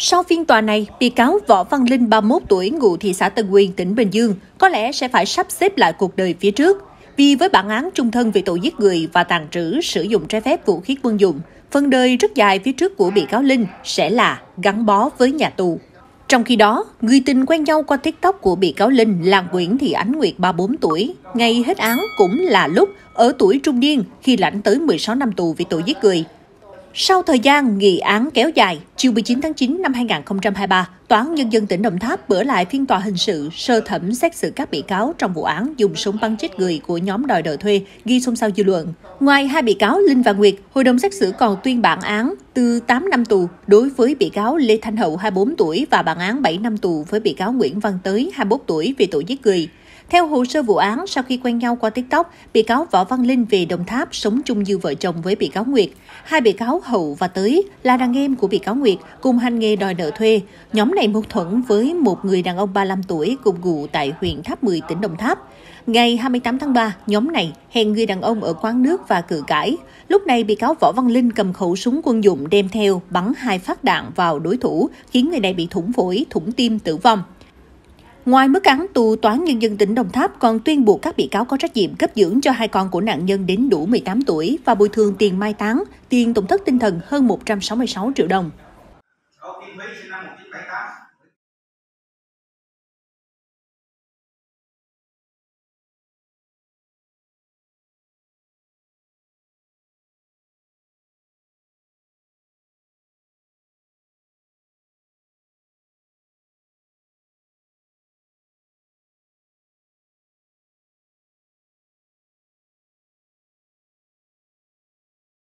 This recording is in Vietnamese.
Sau phiên tòa này, bị cáo Võ Văn Linh 31 tuổi ngụ thị xã Tân Nguyên, tỉnh Bình Dương có lẽ sẽ phải sắp xếp lại cuộc đời phía trước. Vì với bản án trung thân về tội giết người và tàn trữ sử dụng trái phép vũ khí quân dụng, phần đời rất dài phía trước của bị cáo Linh sẽ là gắn bó với nhà tù. Trong khi đó, người tình quen nhau qua TikTok của bị cáo Linh là Nguyễn Thị Ánh Nguyệt 34 tuổi. Ngày hết án cũng là lúc ở tuổi trung niên khi lãnh tới 16 năm tù vì tội giết người. Sau thời gian nghị án kéo dài, chiều 19 tháng 9 năm 2023, Tòa án Nhân dân tỉnh Đồng Tháp bữa lại phiên tòa hình sự sơ thẩm xét xử các bị cáo trong vụ án dùng súng bắn chết người của nhóm đòi nợ thuê, ghi xôn xao dư luận. Ngoài hai bị cáo Linh và Nguyệt, hội đồng xét xử còn tuyên bản án từ 8 năm tù đối với bị cáo Lê Thanh Hậu 24 tuổi và bản án 7 năm tù với bị cáo Nguyễn Văn Tới 21 tuổi về tội giết người. Theo hồ sơ vụ án, sau khi quen nhau qua TikTok, bị cáo Võ Văn Linh về Đồng Tháp sống chung như vợ chồng với bị cáo Nguyệt. Hai bị cáo Hậu và tới là đàn em của bị cáo Nguyệt, cùng hành nghề đòi nợ thuê. Nhóm này mâu thuẫn với một người đàn ông 35 tuổi cùng ngụ tại huyện Tháp 10, tỉnh Đồng Tháp. Ngày 28 tháng 3, nhóm này hẹn người đàn ông ở quán nước và cự cãi. Lúc này, bị cáo Võ Văn Linh cầm khẩu súng quân dụng đem theo bắn hai phát đạn vào đối thủ, khiến người này bị thủng phổi, thủng tim tử vong. Ngoài mức án tù, Tòa án Nhân dân tỉnh Đồng Tháp còn tuyên buộc các bị cáo có trách nhiệm cấp dưỡng cho hai con của nạn nhân đến đủ 18 tuổi và bồi thường tiền mai táng, tiền tổn thất tinh thần hơn 166 triệu đồng.